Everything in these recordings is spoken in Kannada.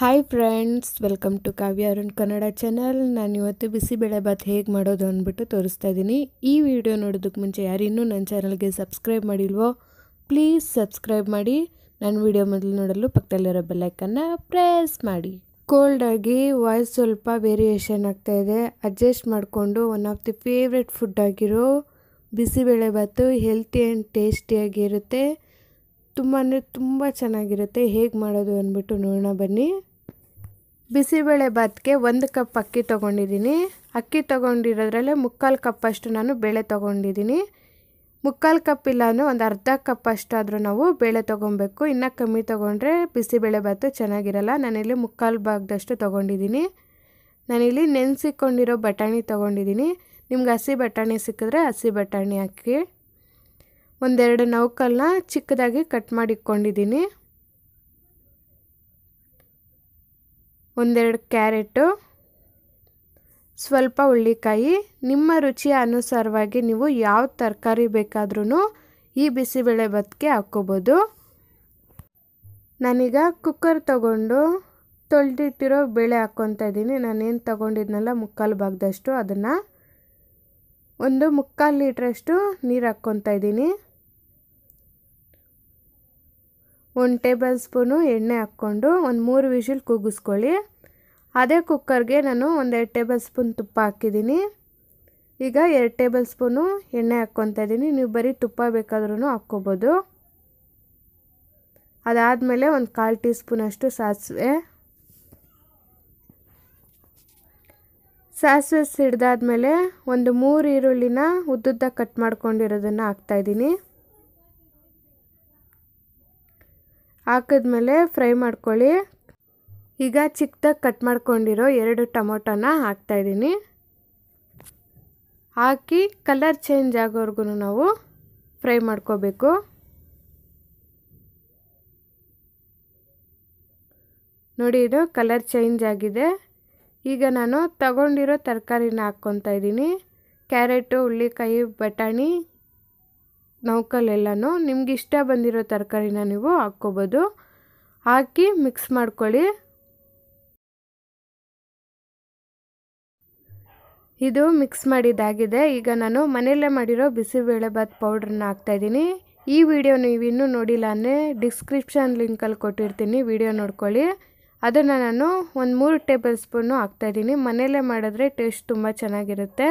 hi friends welcome to Kavya Arun Kannada channel ನಾನು ಇವತ್ತು ಬಿಸಿಬೇಳೆ ಭಾತ್ ಹೇಗೆ ಮಾಡೋದು ಅಂದ್ಬಿಟ್ಟು ತೋರಿಸ್ತಾ ಇದ್ದೀನಿ ಈ ವಿಡಿಯೋ ನೋಡೋದಕ್ಕೆ ಮುಂಚೆ ಯಾರಿನ್ನೂ ನನ್ನ ಚಾನಲ್ಗೆ ಸಬ್ಸ್ಕ್ರೈಬ್ ಮಾಡಿಲ್ವೋ ಪ್ಲೀಸ್ ಸಬ್ಸ್ಕ್ರೈಬ್ ಮಾಡಿ ನನ್ನ ವಿಡಿಯೋ ಮೊದಲು ನೋಡಲು ಪಕ್ಕದಲ್ಲಿರೋ ಬೆಲ್ಲೈಕನ್ನು ಪ್ರೆಸ್ ಮಾಡಿ ಕೋಲ್ಡ್ ಆಗಿ ವಾಯ್ಸ್ ಸ್ವಲ್ಪ ವೇರಿಯೇಷನ್ ಆಗ್ತಾಯಿದೆ ಅಡ್ಜಸ್ಟ್ ಮಾಡಿಕೊಂಡು one of the favourite food ಆಗಿರೋ ಬಿಸಿಬೇಳೆ ಭಾತು ಹೆಲ್ತಿ ಆ್ಯಂಡ್ ಟೇಸ್ಟಿಯಾಗಿರುತ್ತೆ ತುಂಬ ಅಂದರೆ ತುಂಬ ಚೆನ್ನಾಗಿರುತ್ತೆ ಹೇಗೆ ಮಾಡೋದು ಅಂದ್ಬಿಟ್ಟು ನೋಡೋಣ ಬನ್ನಿ ಬಿಸಿಬೇಳೆ ಭಾತ್ಗೆ ಒಂದು ಕಪ್ ಅಕ್ಕಿ ತೊಗೊಂಡಿದ್ದೀನಿ ಅಕ್ಕಿ ತೊಗೊಂಡಿರೋದ್ರಲ್ಲೇ ಮುಕ್ಕಾಲು ಕಪ್ಪಷ್ಟು ನಾನು ಬೇಳೆ ತೊಗೊಂಡಿದ್ದೀನಿ ಮುಕ್ಕಾಲು ಕಪ್ ಇಲ್ಲಾಂದರೆ ಒಂದು ಅರ್ಧ ಕಪ್ ಅಷ್ಟಾದರೂ ನಾವು ಬೇಳೆ ತೊಗೊಬೇಕು ಇನ್ನೂ ಕಮ್ಮಿ ತೊಗೊಂಡ್ರೆ ಬಿಸಿಬೇಳೆ ಭಾತು ಚೆನ್ನಾಗಿರಲ್ಲ ನಾನಿಲ್ಲಿ ಮುಕ್ಕಾಲು ಭಾಗದಷ್ಟು ತೊಗೊಂಡಿದ್ದೀನಿ ನಾನಿಲ್ಲಿ ನೆನೆಸಿಕೊಂಡಿರೋ ಬಟಾಣಿ ತೊಗೊಂಡಿದ್ದೀನಿ ನಿಮ್ಗೆ ಹಸಿ ಬಟಾಣಿ ಸಿಕ್ಕಿದ್ರೆ ಹಸಿ ಬಟಾಣಿ ಹಾಕಿ ಒಂದೆರಡು ನೌಕಲ್ನ ಚಿಕ್ಕದಾಗಿ ಕಟ್ ಮಾಡಿಕ್ಕೊಂಡಿದ್ದೀನಿ ಒಂದೆರಡು ಕ್ಯಾರೆಟು ಸ್ವಲ್ಪ ಹುಳ್ಳಿಕಾಯಿ ನಿಮ್ಮ ರುಚಿಯ ಅನುಸಾರವಾಗಿ ನೀವು ಯಾವ ತರಕಾರಿ ಬೇಕಾದ್ರೂ ಈ ಬಿಸಿಬೇಳೆ ಬತ್ತಿಗೆ ಹಾಕ್ಕೋಬೋದು ನಾನೀಗ ಕುಕ್ಕರ್ ತಗೊಂಡು ತೊಳೆದಿಟ್ಟಿರೋ ಬೇಳೆ ಹಾಕ್ಕೊತಾ ಇದ್ದೀನಿ ನಾನೇನು ತೊಗೊಂಡಿದ್ನಲ್ಲ ಮುಕ್ಕಾಲು ಭಾಗದಷ್ಟು ಅದನ್ನು ಒಂದು ಮುಕ್ಕಾಲು ಲೀಟ್ರಷ್ಟು ನೀರು ಹಾಕ್ಕೊತಾ ಇದ್ದೀನಿ ಒಂದು ಟೇಬಲ್ ಸ್ಪೂನು ಎಣ್ಣೆ ಹಾಕ್ಕೊಂಡು ಒಂದು ಮೂರು ವಿಷಿಲ್ ಕೂಗಿಸ್ಕೊಳ್ಳಿ ಅದೇ ಕುಕ್ಕರ್ಗೆ ನಾನು ಎರಡು ಟೇಬಲ್ ಸ್ಪೂನ್ ತುಪ್ಪ ಹಾಕಿದ್ದೀನಿ ಈಗ ಎರಡು ಟೇಬಲ್ ಸ್ಪೂನು ಎಣ್ಣೆ ಹಾಕ್ಕೊತಾ ಇದ್ದೀನಿ ನೀವು ಬರೀ ತುಪ್ಪ ಬೇಕಾದ್ರೂ ಹಾಕ್ಕೊಬೋದು ಅದಾದಮೇಲೆ ಒಂದು ಕಾಲು ಟೀ ಸ್ಪೂನಷ್ಟು ಸಾಸಿವೆ ಸಾಸಿವೆ ಸಿಡ್ದಾದಮೇಲೆ ಒಂದು ಮೂರು ಈರುಳ್ಳಿನ ಉದ್ದುದ್ದ ಕಟ್ ಮಾಡ್ಕೊಂಡಿರೋದನ್ನು ಹಾಕ್ತಾಯಿದ್ದೀನಿ ಹಾಕಿದ್ಮೇಲೆ ಫ್ರೈ ಮಾಡ್ಕೊಳ್ಳಿ ಈಗ ಚಿಕ್ಕದಾಗಿ ಕಟ್ ಮಾಡ್ಕೊಂಡಿರೋ ಎರಡು ಟೊಮೊಟೊನ ಹಾಕ್ತಾಯಿದ್ದೀನಿ ಹಾಕಿ ಕಲರ್ ಚೇಂಜ್ ಆಗೋವರೆಗೂ ನಾವು ಫ್ರೈ ಮಾಡ್ಕೋಬೇಕು ನೋಡಿ ಇದು ಕಲರ್ ಚೇಂಜ್ ಆಗಿದೆ ಈಗ ನಾನು ತಗೊಂಡಿರೋ ತರಕಾರಿನ ಹಾಕ್ಕೊತಾ ಇದ್ದೀನಿ ಕ್ಯಾರೆಟು ಹುಳ್ಳಿಕಾಯಿ ಬಟಾಣಿ ನೌಕಲೆಲ್ಲನೂ ನಿಮ್ಗೆ ಇಷ್ಟ ಬಂದಿರೋ ತರಕಾರಿನ ನೀವು ಹಾಕ್ಕೋಬೋದು ಹಾಕಿ ಮಿಕ್ಸ್ ಮಾಡ್ಕೊಳ್ಳಿ ಇದು ಮಿಕ್ಸ್ ಮಾಡಿದ್ದಾಗಿದೆ ಈಗ ನಾನು ಮನೆಯಲ್ಲೇ ಮಾಡಿರೋ ಬಿಸಿಬೇಳೆಬಾತ್ ಪೌಡ್ರನ್ನ ಹಾಕ್ತಾಯಿದ್ದೀನಿ ಈ ವಿಡಿಯೋ ನೀವು ಇನ್ನೂ ನೋಡಿಲ್ಲ ಅಂದರೆ ಡಿಸ್ಕ್ರಿಪ್ಷನ್ ಲಿಂಕಲ್ಲಿ ಕೊಟ್ಟಿರ್ತೀನಿ ವಿಡಿಯೋ ನೋಡ್ಕೊಳ್ಳಿ ಅದನ್ನು ನಾನು ಒಂದು ಮೂರು ಟೇಬಲ್ ಸ್ಪೂನು ಹಾಕ್ತಾಯಿದ್ದೀನಿ ಮನೆಯಲ್ಲೇ ಮಾಡಿದ್ರೆ ಟೇಸ್ಟ್ ತುಂಬ ಚೆನ್ನಾಗಿರುತ್ತೆ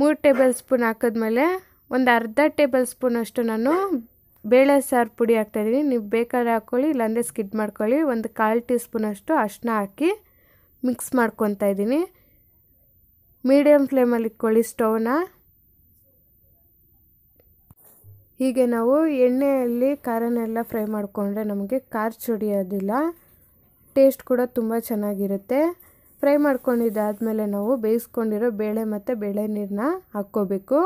ಮೂರು ಟೇಬಲ್ ಸ್ಪೂನ್ ಹಾಕಿದ್ಮೇಲೆ ಒಂದು ಅರ್ಧ ಟೇಬಲ್ ಸ್ಪೂನಷ್ಟು ನಾನು ಬೇಳೆ ಸಾರು ಪುಡಿ ಹಾಕ್ತಾಯಿದ್ದೀನಿ ನೀವು ಬೇಕಾದ್ರೆ ಹಾಕ್ಕೊಳ್ಳಿ ಇಲ್ಲಾಂದರೆ ಸ್ಕಿಡ್ ಮಾಡ್ಕೊಳ್ಳಿ ಒಂದು ಕಾಲು ಟೀ ಸ್ಪೂನಷ್ಟು ಅಷ್ಟನ್ನ ಹಾಕಿ ಮಿಕ್ಸ್ ಮಾಡ್ಕೊತಾ ಇದ್ದೀನಿ ಮೀಡಿಯಮ್ ಫ್ಲೇಮಲ್ಲಿ ಇಟ್ಕೊಳ್ಳಿ ಸ್ಟೌವ್ನ ಹೀಗೆ ನಾವು ಎಣ್ಣೆಯಲ್ಲಿ ಖಾರನೆಲ್ಲ ಫ್ರೈ ಮಾಡಿಕೊಂಡ್ರೆ ನಮಗೆ ಖಾರ ಚುಡಿಯೋದಿಲ್ಲ ಟೇಸ್ಟ್ ಕೂಡ ತುಂಬ ಚೆನ್ನಾಗಿರುತ್ತೆ ಫ್ರೈ ಮಾಡ್ಕೊಂಡಿದ್ದಾದಮೇಲೆ ನಾವು ಬೇಯಿಸ್ಕೊಂಡಿರೋ ಬೇಳೆ ಮತ್ತು ಬೇಳೆ ನೀರನ್ನ ಹಾಕ್ಕೋಬೇಕು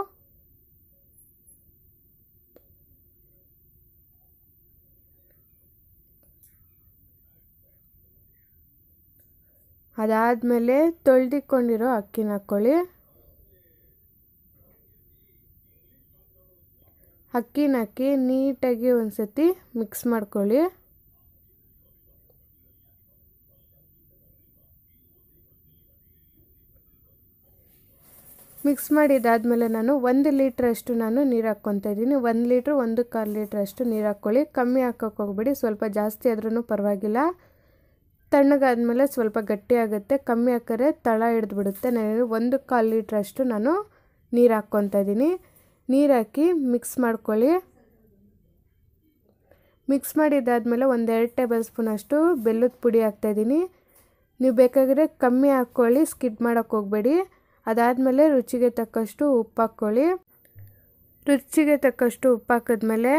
ಅದಾದಮೇಲೆ ತೊಳೆದಿಕ್ಕೊಂಡಿರೋ ಅಕ್ಕಿನ ಹಾಕ್ಕೊಳ್ಳಿ ಅಕ್ಕಿನ ಹಾಕಿ ನೀಟಾಗಿ ಒಂದು ಸತಿ ಮಿಕ್ಸ್ ಮಾಡ್ಕೊಳ್ಳಿ ಮಿಕ್ಸ್ ಇದಾದಮೇಲೆ ನಾನು ಒಂದು ಲೀಟ್ರಷ್ಟು ನಾನು ನೀರು ಹಾಕ್ಕೊತಾ ಇದ್ದೀನಿ ಒಂದು ಲೀಟ್ರ್ ಒಂದು ಕಾಲು ಲೀಟ್ರಷ್ಟು ನೀರು ಹಾಕ್ಕೊಳ್ಳಿ ಕಮ್ಮಿ ಹಾಕೋಕೆ ಹೋಗ್ಬಿಡಿ ಸ್ವಲ್ಪ ಜಾಸ್ತಿ ಆದ್ರೂ ಪರವಾಗಿಲ್ಲ ತಣ್ಣಗಾದ್ಮೇಲೆ ಸ್ವಲ್ಪ ಗಟ್ಟಿ ಆಗುತ್ತೆ ಕಮ್ಮಿ ಹಾಕಿದ್ರೆ ತಳ ಬಿಡುತ್ತೆ ನನಗೆ ಒಂದು ಕಾಲು ಲೀಟ್ರಷ್ಟು ನಾನು ನೀರು ಹಾಕ್ಕೊತಾ ಇದ್ದೀನಿ ನೀರು ಹಾಕಿ ಮಿಕ್ಸ್ ಮಾಡ್ಕೊಳ್ಳಿ ಮಿಕ್ಸ್ ಮಾಡಿದ್ದಾದಮೇಲೆ ಒಂದು ಎರಡು ಟೇಬಲ್ ಸ್ಪೂನ್ ಅಷ್ಟು ಬೆಲ್ಲದ ಪುಡಿ ಹಾಕ್ತಾಯಿದ್ದೀನಿ ನೀವು ಬೇಕಾದರೆ ಕಮ್ಮಿ ಹಾಕ್ಕೊಳ್ಳಿ ಸ್ಕಿಡ್ ಮಾಡೋಕ್ಕೆ ಹೋಗಬೇಡಿ ಅದಾದಮೇಲೆ ರುಚಿಗೆ ತಕ್ಕಷ್ಟು ಉಪ್ಪು ಹಾಕ್ಕೊಳ್ಳಿ ರುಚಿಗೆ ತಕ್ಕಷ್ಟು ಉಪ್ಪು ಹಾಕಿದ್ಮೇಲೆ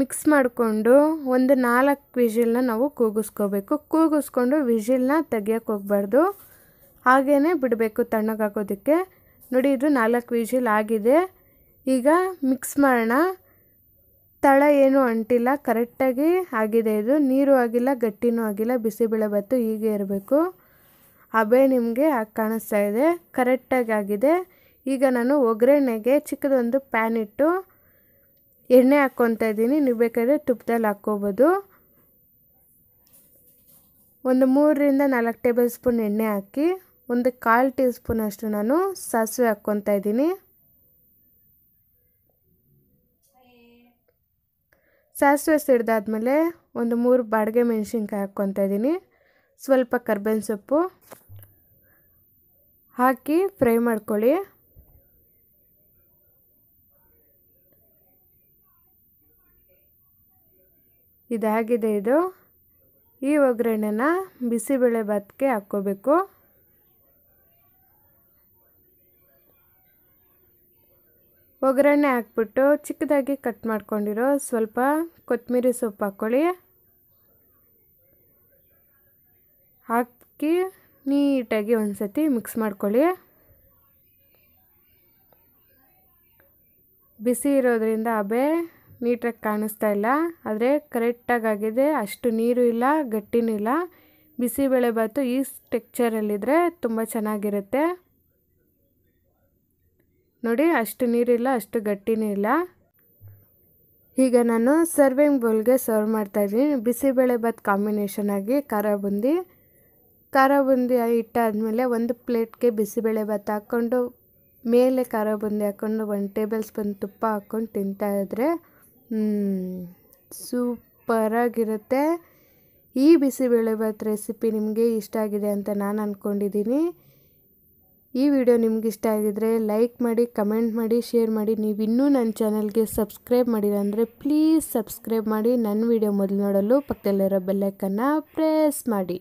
ಮಿಕ್ಸ್ ಮಾಡಿಕೊಂಡು ಒಂದು ನಾಲ್ಕು ವಿಜಿಲ್ನ ನಾವು ಕೂಗಿಸ್ಕೋಬೇಕು ಕೂಗಿಸ್ಕೊಂಡು ವಿಜಿಲ್ನ ತೆಗಿಯೋಕೆ ಹೋಗ್ಬಾರ್ದು ಹಾಗೇ ಬಿಡಬೇಕು ತಣ್ಣಗಾಗೋದಕ್ಕೆ ನೋಡಿ ಇದು ನಾಲ್ಕು ವಿಜಿಲ್ ಆಗಿದೆ ಈಗ ಮಿಕ್ಸ್ ಮಾಡೋಣ ತಳ ಏನೂ ಅಂಟಿಲ್ಲ ಕರೆಕ್ಟಾಗಿ ಆಗಿದೆ ಇದು ನೀರು ಆಗಿಲ್ಲ ಗಟ್ಟಿನೂ ಆಗಿಲ್ಲ ಬಿಸಿಬೇಳೆ ಹೀಗೆ ಇರಬೇಕು ಹಬೆ ನಿಮಗೆ ಕಾಣಿಸ್ತಾ ಇದೆ ಕರೆಕ್ಟಾಗಿ ಆಗಿದೆ ಈಗ ನಾನು ಒಗ್ಗರಣೆಗೆ ಚಿಕ್ಕದೊಂದು ಪ್ಯಾನ್ ಇಟ್ಟು ಎಣ್ಣೆ ಹಾಕ್ಕೊತಾ ಇದ್ದೀನಿ ನೀವು ಬೇಕಾದ್ರೆ ತುಪ್ಪದಲ್ಲಿ ಹಾಕ್ಕೋಬೋದು ಒಂದು ಮೂರರಿಂದ ನಾಲ್ಕು ಟೇಬಲ್ ಸ್ಪೂನ್ ಎಣ್ಣೆ ಹಾಕಿ ಒಂದು ಕಾಲು ಟೀ ಸ್ಪೂನ್ ಅಷ್ಟು ನಾನು ಸಾಸಿವೆ ಹಾಕ್ಕೊತಾ ಇದ್ದೀನಿ ಸಾಸಿವೆ ಸಿಡ್ದಾದ್ಮೇಲೆ ಒಂದು ಮೂರು ಬಾಡಿಗೆ ಮೆಣಸಿನ್ಕಾಯಿ ಹಾಕ್ಕೊತಾ ಇದ್ದೀನಿ ಸ್ವಲ್ಪ ಕರ್ಬೇವಿನ ಸೊಪ್ಪು ಹಾಕಿ ಫ್ರೈ ಮಾಡ್ಕೊಳ್ಳಿ ಇದಾಗಿದೆ ಇದು ಈ ಒಗ್ಗರಣೆನ ಬಿಸಿಬೇಳೆ ಭಾತ್ಗೆ ಹಾಕ್ಕೋಬೇಕು ಒಗ್ಗರಣೆ ಹಾಕ್ಬಿಟ್ಟು ಚಿಕ್ಕದಾಗಿ ಕಟ್ ಮಾಡ್ಕೊಂಡಿರೋ ಸ್ವಲ್ಪ ಕೊತ್ತಂಬರಿ ಸೊಪ್ಪು ಹಾಕ್ಕೊಳ್ಳಿ ಹಾಕಿ ನೀಟಾಗಿ ಒಂದು ಸತಿ ಮಿಕ್ಸ್ ಮಾಡ್ಕೊಳ್ಳಿ ಬಿಸಿ ಇರೋದ್ರಿಂದ ಅಬೆ ನೀಟಾಗಿ ಕಾಣಿಸ್ತಾ ಇಲ್ಲ ಆದರೆ ಕರೆಕ್ಟಾಗಿ ಆಗಿದೆ ಅಷ್ಟು ನೀರು ಇಲ್ಲ ಗಟ್ಟಿನೂ ಇಲ್ಲ ಬಿಸಿಬೇಳೆಭಾತು ಈ ಟೆಕ್ಚರಲ್ಲಿದ್ದರೆ ತುಂಬ ಚೆನ್ನಾಗಿರುತ್ತೆ ನೋಡಿ ಅಷ್ಟು ನೀರಿಲ್ಲ ಅಷ್ಟು ಗಟ್ಟಿನೂ ಇಲ್ಲ ಈಗ ನಾನು ಸರ್ವಿಂಗ್ ಬೌಲ್ಗೆ ಸರ್ವ್ ಮಾಡ್ತಾಯಿದ್ದೀನಿ ಬಿಸಿಬೇಳೆಭಾತ್ ಕಾಂಬಿನೇಷನ್ ಆಗಿ ಖಾರ ಬುಂದಿ ಖಾರ ಬುಂದಿ ಇಟ್ಟಾದಮೇಲೆ ಒಂದು ಪ್ಲೇಟ್ಗೆ ಬಿಸಿಬೇಳೆ ಭಾತ್ ಹಾಕ್ಕೊಂಡು ಮೇಲೆ ಖಾರ ಬುಂದಿ ಹಾಕ್ಕೊಂಡು ಒಂದು ಟೇಬಲ್ ಸ್ಪೂನ್ ತುಪ್ಪ ಹಾಕ್ಕೊಂಡು ತಿಂತಾಯಿದ್ರೆ ಸೂಪರಾಗಿರುತ್ತೆ ಈ ಬಿಸಿಬೇಳೆಭಾತ್ ರೆಸಿಪಿ ನಿಮಗೆ ಇಷ್ಟ ಆಗಿದೆ ಅಂತ ನಾನು ಅಂದ್ಕೊಂಡಿದ್ದೀನಿ ಈ ವಿಡಿಯೋ ನಿಮ್ಗೆ ಇಷ್ಟ ಆಗಿದ್ರೆ ಲೈಕ್ ಮಾಡಿ ಕಮೆಂಟ್ ಮಾಡಿ ಶೇರ್ ಮಾಡಿ ನೀವು ಇನ್ನೂ ನನ್ನ ಚಾನಲ್ಗೆ ಸಬ್ಸ್ಕ್ರೈಬ್ ಮಾಡಿಲ್ಲ ಅಂದರೆ ಪ್ಲೀಸ್ ಸಬ್ಸ್ಕ್ರೈಬ್ ಮಾಡಿ ನನ್ನ ವಿಡಿಯೋ ಮೊದಲು ನೋಡಲು ಪಕ್ಕದಲ್ಲಿರೋ ಬೆಲ್ಲೈಕನ್ನು ಪ್ರೆಸ್ ಮಾಡಿ